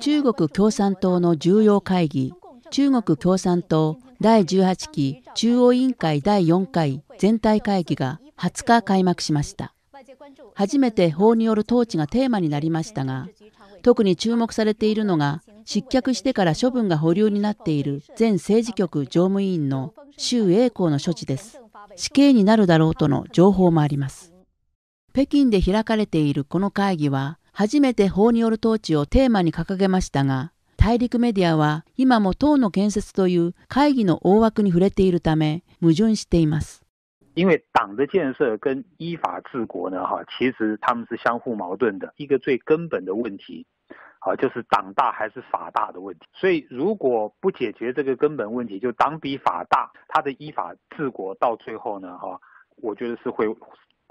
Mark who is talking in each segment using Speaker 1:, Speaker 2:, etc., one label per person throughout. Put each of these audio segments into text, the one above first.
Speaker 1: 中国共産党の重要会議中国共産党第18期中央委員会第4回全体会議が20日開幕しました初めて法による統治がテーマになりましたが特に注目されているのが失脚してから処分が保留になっている前政治局常務委員の周永康の処置です死刑になるだろうとの情報もあります北京で開かれているこの会議は初めて法による統治をテーマに掲げましたが、大陸メディアは今も党の建設という会議の大枠に触れているため、矛盾しています。
Speaker 2: 因为党的建设跟依法治国呢，哈，其实他们是相互矛盾的。一个最根本的问题，啊，就是党大还是法大的问题。所以如果不解决这个根本问题，就党比法大，它的依法治国到最后呢，哈，我觉得是会，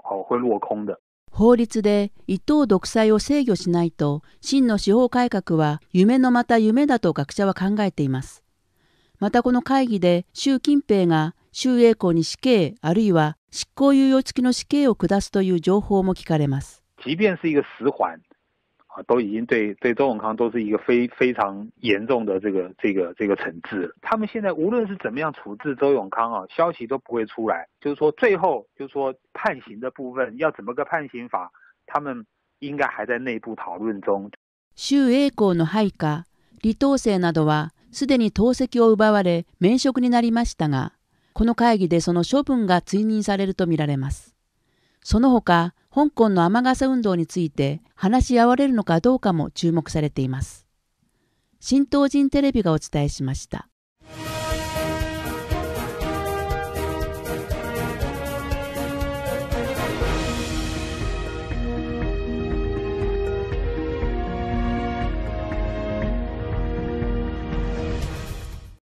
Speaker 2: 哦，会落空的。
Speaker 1: 法律で一党独裁を制御しないと真の司法改革は夢のまた夢だと学者は考えています。またこの会議で習近平が周英康に死刑あるいは執行猶予付きの死刑を下すという情報も聞かれます。
Speaker 2: 即便是一个死缓啊，都已经对对周永康都是一个非非常严重的这个这个这个惩治了。他们现在无论是怎么样处置周永康啊，消息都不会出来。就是说最后就是说判刑的部分要怎么个判刑法，他们应该还在内部讨论中。
Speaker 1: の李などはすでに頭席を奪われ免職になりましたが、この会議でその処分が追認されるとみられます。その他、香港の雨傘運動について話し合われるのかどうかも注目されています。新東人テレビがお伝えしました。